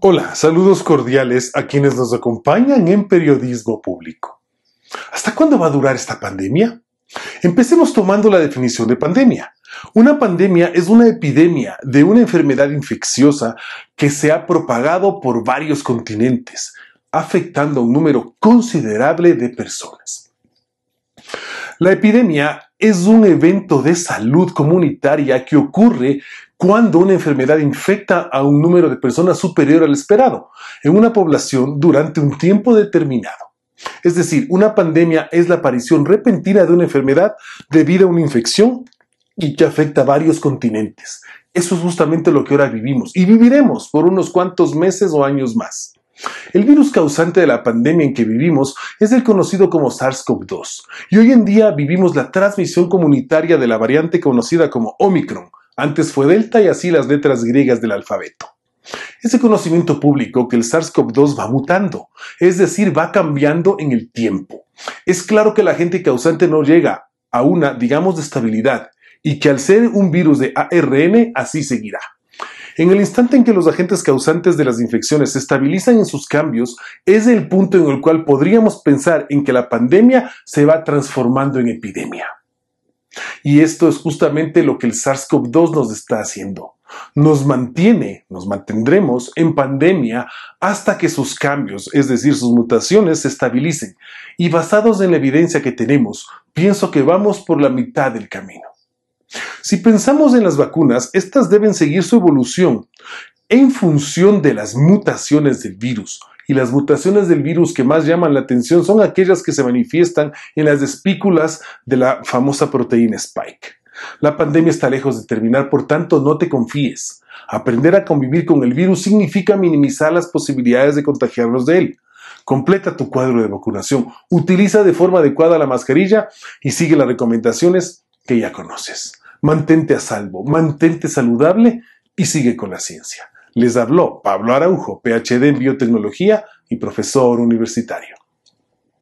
Hola, saludos cordiales a quienes nos acompañan en periodismo público. ¿Hasta cuándo va a durar esta pandemia? Empecemos tomando la definición de pandemia. Una pandemia es una epidemia de una enfermedad infecciosa que se ha propagado por varios continentes, afectando a un número considerable de personas. La epidemia es un evento de salud comunitaria que ocurre cuando una enfermedad infecta a un número de personas superior al esperado en una población durante un tiempo determinado. Es decir, una pandemia es la aparición repentina de una enfermedad debido a una infección y que afecta a varios continentes. Eso es justamente lo que ahora vivimos y viviremos por unos cuantos meses o años más. El virus causante de la pandemia en que vivimos es el conocido como SARS-CoV-2 y hoy en día vivimos la transmisión comunitaria de la variante conocida como Omicron. Antes fue Delta y así las letras griegas del alfabeto. Ese conocimiento público que el SARS-CoV-2 va mutando, es decir, va cambiando en el tiempo. Es claro que la gente causante no llega a una, digamos, de estabilidad y que al ser un virus de ARN así seguirá. En el instante en que los agentes causantes de las infecciones se estabilizan en sus cambios, es el punto en el cual podríamos pensar en que la pandemia se va transformando en epidemia. Y esto es justamente lo que el SARS-CoV-2 nos está haciendo. Nos mantiene, nos mantendremos en pandemia hasta que sus cambios, es decir, sus mutaciones, se estabilicen. Y basados en la evidencia que tenemos, pienso que vamos por la mitad del camino. Si pensamos en las vacunas, estas deben seguir su evolución en función de las mutaciones del virus. Y las mutaciones del virus que más llaman la atención son aquellas que se manifiestan en las espículas de la famosa proteína Spike. La pandemia está lejos de terminar, por tanto, no te confíes. Aprender a convivir con el virus significa minimizar las posibilidades de contagiarnos de él. Completa tu cuadro de vacunación, utiliza de forma adecuada la mascarilla y sigue las recomendaciones que ya conoces. Mantente a salvo, mantente saludable y sigue con la ciencia. Les habló Pablo Araujo, PhD en biotecnología y profesor universitario.